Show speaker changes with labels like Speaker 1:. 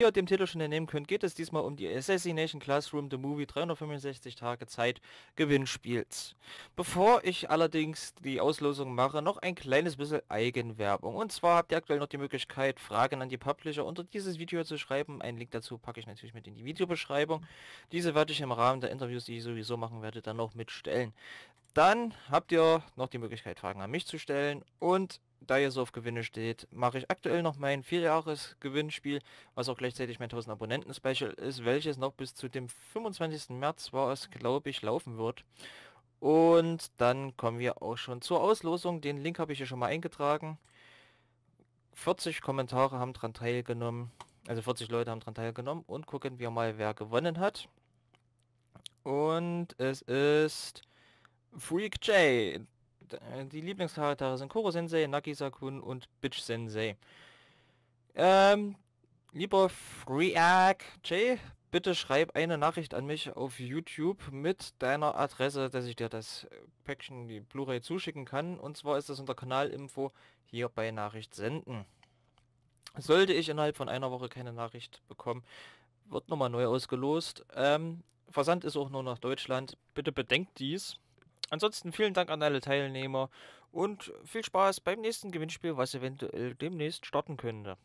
Speaker 1: Wie ihr dem Titel schon entnehmen könnt, geht es diesmal um die Assassination Classroom The Movie 365 Tage Zeit Gewinnspiels. Bevor ich allerdings die Auslosung mache, noch ein kleines bisschen Eigenwerbung. Und zwar habt ihr aktuell noch die Möglichkeit, Fragen an die Publisher unter dieses Video zu schreiben. Einen Link dazu packe ich natürlich mit in die Videobeschreibung. Diese werde ich im Rahmen der Interviews, die ich sowieso machen werde, dann noch mitstellen. Dann habt ihr noch die Möglichkeit, Fragen an mich zu stellen und da ihr so auf Gewinne steht, mache ich aktuell noch mein jahres gewinnspiel was auch gleichzeitig mein 1000 Abonnenten-Special ist, welches noch bis zu dem 25. März war es, glaube ich, laufen wird. Und dann kommen wir auch schon zur Auslosung. Den Link habe ich hier schon mal eingetragen. 40 Kommentare haben daran teilgenommen. Also 40 Leute haben daran teilgenommen. Und gucken wir mal, wer gewonnen hat. Und es ist Freak J. Äh, die Lieblingscharaktere sind Koro Sensei, Naki Sakun und Bitch Sensei. Ähm, lieber Freak Jay, bitte schreib eine Nachricht an mich auf YouTube mit deiner Adresse, dass ich dir das äh, Päckchen, die Blu-ray zuschicken kann. Und zwar ist das unter Kanalinfo hier bei Nachricht senden. Sollte ich innerhalb von einer Woche keine Nachricht bekommen, wird nochmal neu ausgelost. Ähm, Versand ist auch nur nach Deutschland. Bitte bedenkt dies. Ansonsten vielen Dank an alle Teilnehmer und viel Spaß beim nächsten Gewinnspiel, was eventuell demnächst starten könnte.